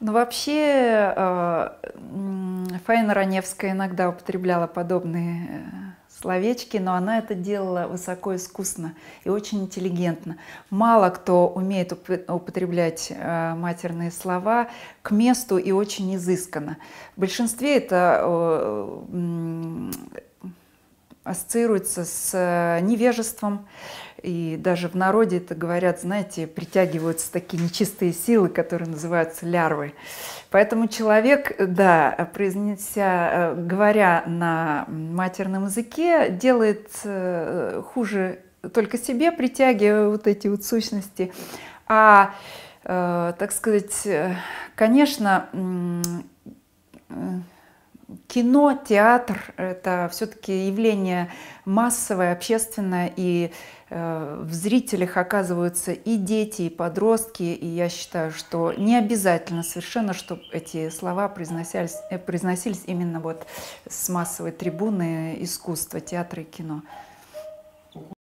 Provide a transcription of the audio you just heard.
Ну вообще э, Фаина Раневская иногда употребляла подобные э, словечки, но она это делала высоко искусно и очень интеллигентно. Мало кто умеет употреблять э, матерные слова к месту и очень изысканно. В большинстве это ассоциируется с э, невежеством. И даже в народе это говорят, знаете, притягиваются такие нечистые силы, которые называются лярвы. Поэтому человек, э, да, произнеся, э, говоря на матерном языке, делает хуже только себе, притягивая вот эти вот сущности. А, так сказать, конечно, кино, театр — это все-таки явление массовое, общественное, и э, в зрителях оказываются и дети, и подростки, и я считаю, что не обязательно совершенно, чтобы эти слова произносились, э, произносились именно вот с массовой трибуны искусства, театра и кино.